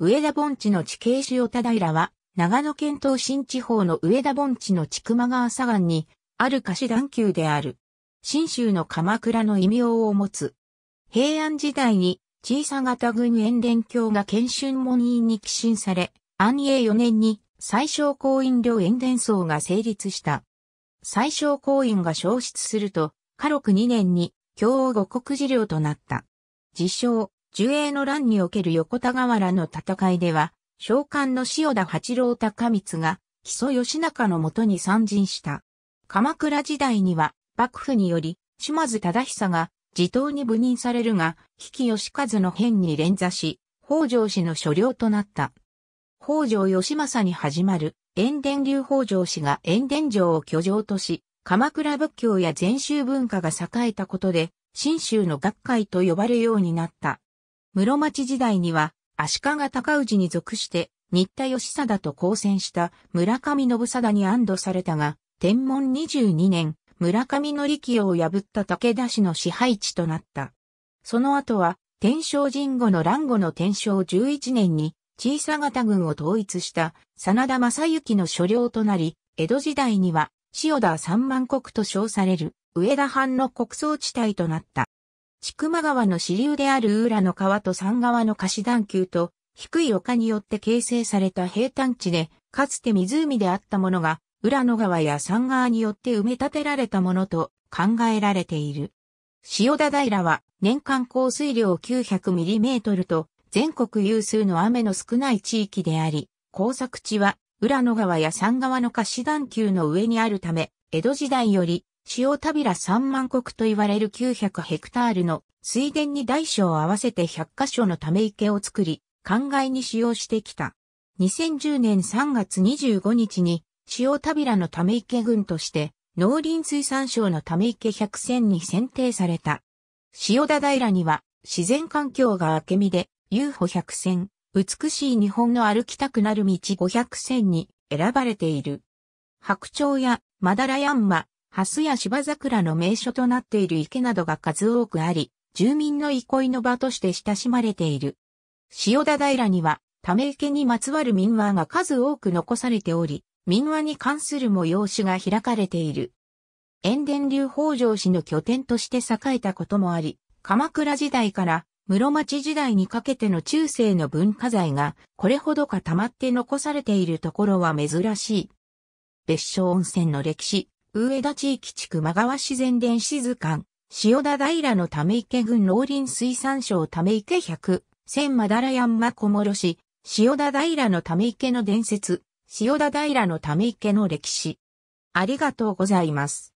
上田盆地の地形塩田平は、長野県東新地方の上田盆地の千曲川左岸に、ある菓子段丘である。新州の鎌倉の異名を持つ。平安時代に、小さ型軍遠連教が県春門院に寄進され、安永4年に最小公院領遠伝層が成立した。最小公院が消失すると、下禄2年に、京王五国寺領となった。自称、寿永の乱における横田河原の戦いでは、将官の塩田八郎高光が、木曽義仲のもとに参陣した。鎌倉時代には、幕府により、島津忠久が、自頭に部任されるが、比企義和の変に連座し、北条氏の所領となった。北条義政に始まる、塩田流北条氏が塩田城を居城とし、鎌倉仏教や禅宗文化が栄えたことで、新州の学会と呼ばれるようになった。室町時代には、足利高氏に属して、新田義貞と交戦した村上信貞に安堵されたが、天文22年、村上の力を破った武田氏の支配地となった。その後は、天正神後の乱後の天正11年に、小さ型軍を統一した真田正幸の所領となり、江戸時代には、塩田三万国と称される、上田藩の国葬地帯となった。千曲川の支流である浦の川と山川の貸段丘と低い丘によって形成された平坦地で、かつて湖であったものが、浦の川や山川によって埋め立てられたものと考えられている。塩田平は年間降水量9 0 0トルと全国有数の雨の少ない地域であり、工作地は浦の川や山川の貸段丘の上にあるため、江戸時代より塩田平三万石と言われる900ヘクタールの水田に大小合わせて100カ所のため池を作り、灌漑に使用してきた。2010年3月25日に塩田平のため池群として農林水産省のため池100選に選定された。塩田平には自然環境が明け身で、遊歩100選、美しい日本の歩きたくなる道500選に選ばれている。白鳥やマダラヤンマ、ハスや芝桜の名所となっている池などが数多くあり、住民の憩いの場として親しまれている。塩田平には、ため池にまつわる民話が数多く残されており、民話に関する催しが開かれている。塩田流北条氏の拠点として栄えたこともあり、鎌倉時代から室町時代にかけての中世の文化財がこれほどか溜まって残されているところは珍しい。別所温泉の歴史、上田地域地区間川自然伝子図鑑、塩田平のため池郡農林水産省ため池百、千間だらやんま小諸市、塩田平のため池の伝説、塩田平のため池の歴史。ありがとうございます。